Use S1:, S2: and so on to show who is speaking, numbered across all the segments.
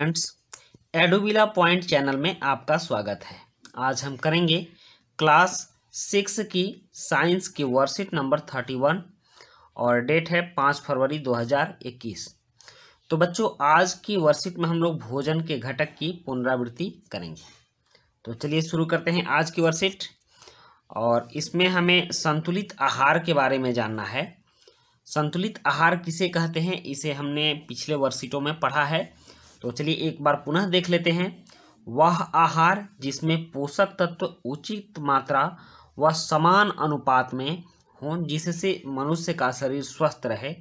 S1: friends एडोविला point channel में आपका स्वागत है आज हम करेंगे क्लास सिक्स की साइंस की वर्कशीट नंबर थर्टी वन और डेट है पाँच फरवरी दो हज़ार इक्कीस तो बच्चों आज की वर्कशीट में हम लोग भोजन के घटक की पुनरावृत्ति करेंगे तो चलिए शुरू करते हैं आज की वर्कशीट और इसमें हमें संतुलित आहार के बारे में जानना है संतुलित आहार किसे कहते हैं इसे हमने पिछले वर्कशीटों में पढ़ा है तो चलिए एक बार पुनः देख लेते हैं वह आहार जिसमें पोषक तत्व उचित मात्रा व समान अनुपात में हों जिससे मनुष्य का शरीर स्वस्थ रहे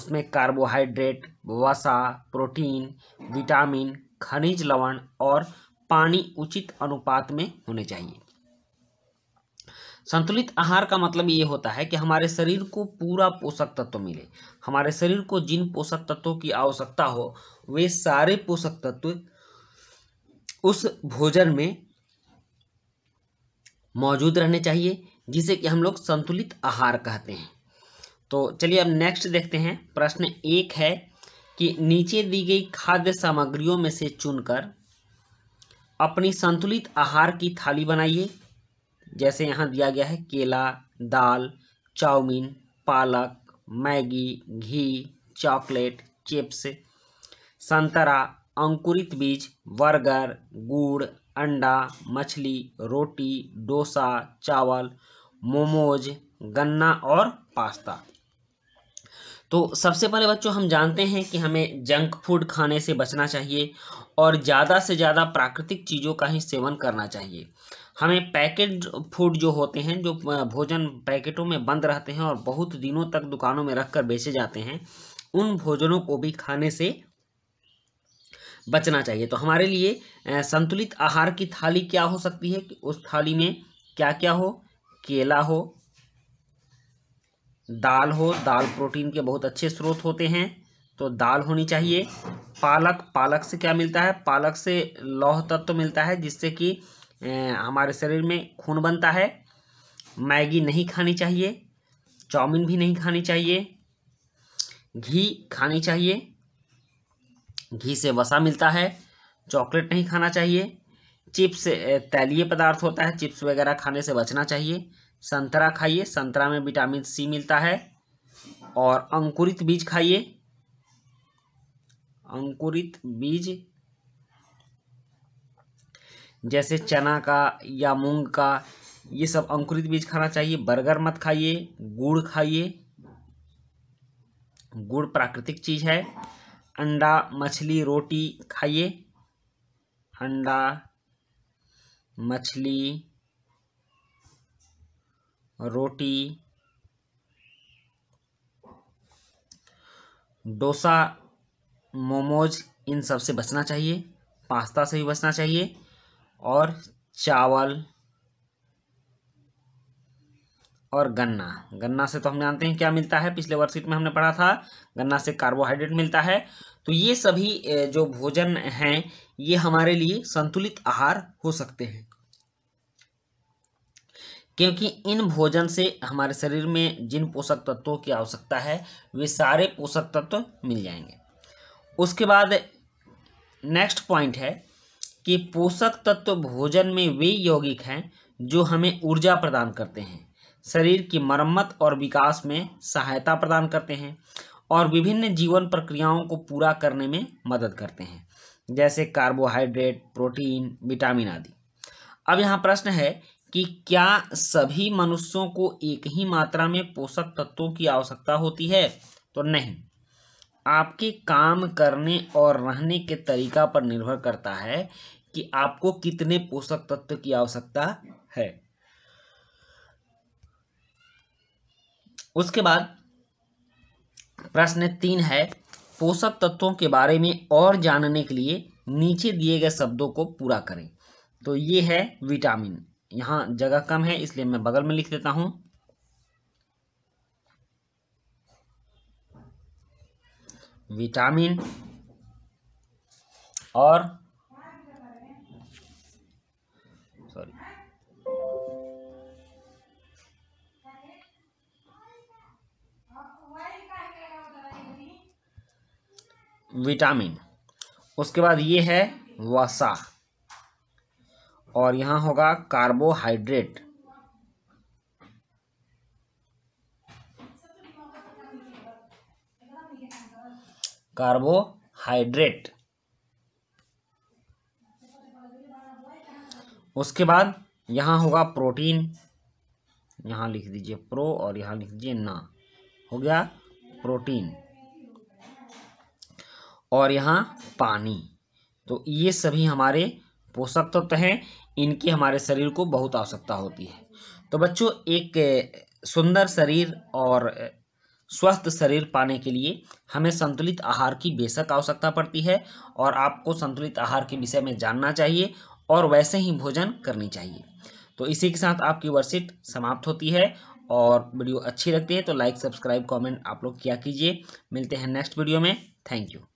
S1: उसमें कार्बोहाइड्रेट वसा प्रोटीन विटामिन खनिज लवण और पानी उचित अनुपात में होने चाहिए संतुलित आहार का मतलब ये होता है कि हमारे शरीर को पूरा पोषक तत्व मिले हमारे शरीर को जिन पोषक तत्वों की आवश्यकता हो वे सारे पोषक तत्व उस भोजन में मौजूद रहने चाहिए जिसे कि हम लोग संतुलित आहार कहते हैं तो चलिए अब नेक्स्ट देखते हैं प्रश्न एक है कि नीचे दी गई खाद्य सामग्रियों में से चुनकर अपनी संतुलित आहार की थाली बनाइए जैसे यहाँ दिया गया है केला दाल चाउमीन पालक मैगी घी चॉकलेट चिप्स संतरा अंकुरित बीज बर्गर गुड़ अंडा मछली रोटी डोसा चावल मोमोज गन्ना और पास्ता तो सबसे पहले बच्चों हम जानते हैं कि हमें जंक फूड खाने से बचना चाहिए और ज़्यादा से ज़्यादा प्राकृतिक चीज़ों का ही सेवन करना चाहिए हमें पैकेट फूड जो होते हैं जो भोजन पैकेटों में बंद रहते हैं और बहुत दिनों तक दुकानों में रख कर बेचे जाते हैं उन भोजनों को भी खाने से बचना चाहिए तो हमारे लिए संतुलित आहार की थाली क्या हो सकती है कि उस थाली में क्या क्या हो केला हो दाल हो दाल प्रोटीन के बहुत अच्छे स्रोत होते हैं तो दाल होनी चाहिए पालक पालक से क्या मिलता है पालक से लौह तत्व तो मिलता है जिससे कि हमारे शरीर में खून बनता है मैगी नहीं खानी चाहिए चाउमीन भी नहीं खानी चाहिए घी खानी चाहिए घी से वसा मिलता है चॉकलेट नहीं खाना चाहिए चिप्स तैलीय पदार्थ होता है चिप्स वगैरह खाने से बचना चाहिए संतरा खाइए संतरा में विटामिन सी मिलता है और अंकुरित बीज खाइए अंकुरित बीज जैसे चना का या मूंग का ये सब अंकुरित बीज खाना चाहिए बर्गर मत खाइए गुड़ खाइए गुड़ प्राकृतिक चीज़ है अंडा मछली रोटी खाइए अंडा मछली रोटी डोसा मोमोज इन सब से बचना चाहिए पास्ता से भी बचना चाहिए और चावल और गन्ना गन्ना से तो हम जानते हैं क्या मिलता है पिछले वर्षीट में हमने पढ़ा था गन्ना से कार्बोहाइड्रेट मिलता है तो ये सभी जो भोजन हैं ये हमारे लिए संतुलित आहार हो सकते हैं क्योंकि इन भोजन से हमारे शरीर में जिन पोषक तत्वों की आवश्यकता है वे सारे पोषक तत्व मिल जाएंगे उसके बाद नेक्स्ट पॉइंट है कि पोषक तत्व भोजन में वे यौगिक हैं जो हमें ऊर्जा प्रदान करते हैं शरीर की मरम्मत और विकास में सहायता प्रदान करते हैं और विभिन्न जीवन प्रक्रियाओं को पूरा करने में मदद करते हैं जैसे कार्बोहाइड्रेट प्रोटीन विटामिन आदि अब यहाँ प्रश्न है कि क्या सभी मनुष्यों को एक ही मात्रा में पोषक तत्वों की आवश्यकता होती है तो नहीं आपके काम करने और रहने के तरीका पर निर्भर करता है कि आपको कितने पोषक तत्व की आवश्यकता है उसके बाद प्रश्न तीन है पोषक तत्वों के बारे में और जानने के लिए नीचे दिए गए शब्दों को पूरा करें तो ये है विटामिन यहाँ जगह कम है इसलिए मैं बगल में लिख देता हूँ विटामिन और सॉरी विटामिन उसके बाद ये है वसा और यहाँ होगा कार्बोहाइड्रेट कार्बोहाइड्रेट उसके बाद यहाँ होगा प्रोटीन यहाँ लिख दीजिए प्रो और यहाँ लिख दीजिए ना हो गया प्रोटीन और यहाँ पानी तो ये सभी हमारे पोषक तत्व तो हैं इनकी हमारे शरीर को बहुत आवश्यकता होती है तो बच्चों एक सुंदर शरीर और स्वस्थ शरीर पाने के लिए हमें संतुलित आहार की बेशक आवश्यकता पड़ती है और आपको संतुलित आहार के विषय में जानना चाहिए और वैसे ही भोजन करनी चाहिए तो इसी के साथ आपकी वर्षिट समाप्त होती है और वीडियो अच्छी लगती है तो लाइक सब्सक्राइब कमेंट आप लोग किया कीजिए मिलते हैं नेक्स्ट वीडियो में थैंक यू